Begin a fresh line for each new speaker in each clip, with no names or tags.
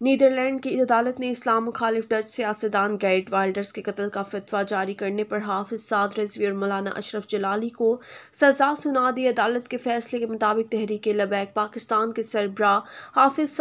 Netherland کی عدالت نے اسلام مخالف ڈچ سیاستدان گیٹ وائلڈرز کے قتل کا فتویٰ جاری کرنے پر حافظ اور مولانا اشرف جلالی کو سزا سنا دی عدالت کے فیصلے کے مطابق تحریک لبیک پاکستان کے سربراہ حافظ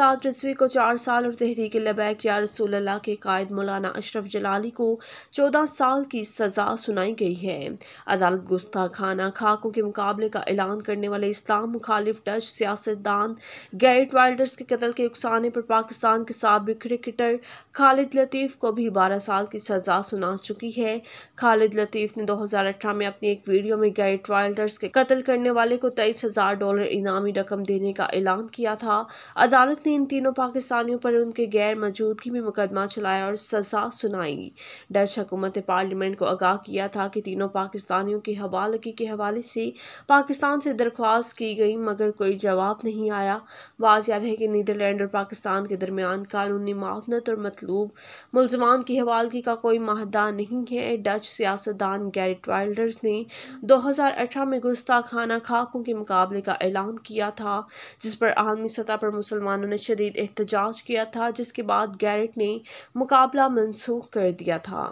کو چار سال اور تحریک لبیک یا رسول اللہ کے قائد مولانا اشرف جلالی کو چودہ سال کی سزا سنائی گئی ہے عدالت گستاخانہ خاکوں کے مقابلے کا اعلان کرنے والے اسلام مخالف ڈچ سیاستدان گیٹ وائلڈرز کے قتل کے اکسانے پر پاکستان کے سابق کرکٹر خالد لطیف کو بھی بارہ سال کی سزا سنا چکی ہے خالد لطیف نے دو ہزار اٹھارہ میں اپنی ایک ویڈیو میں گئے ٹرائلرز کے قتل کرنے والے کو تیئیس ہزار ڈالر انعامی رقم دینے کا اعلان کیا تھا عدالت نے ان تینوں پاکستانیوں پر ان کے غیر موجودگی میں مقدمہ چلایا اور سزا سنائی ڈچ حکومت پارلیمنٹ کو آگاہ کیا تھا کہ تینوں پاکستانیوں کی حوالگی کے حوالے سے پاکستان سے درخواست کی گئی مگر کوئی جواب نہیں آیا واضح ہے کہ نیدرلینڈ اور پاکستان کے درمیان بیان قانونی معاونت اور مطلوب ملزمان کی حوالگی کا کوئی معاہدہ نہیں ہے ڈچ سیاستدان گیریٹ وائلڈرز نے دو ہزار اٹھارہ میں گستاخانہ خاکوں کے مقابلے کا اعلان کیا تھا جس پر عالمی سطح پر مسلمانوں نے شدید احتجاج کیا تھا جس کے بعد گیریٹ نے مقابلہ منسوخ کر دیا تھا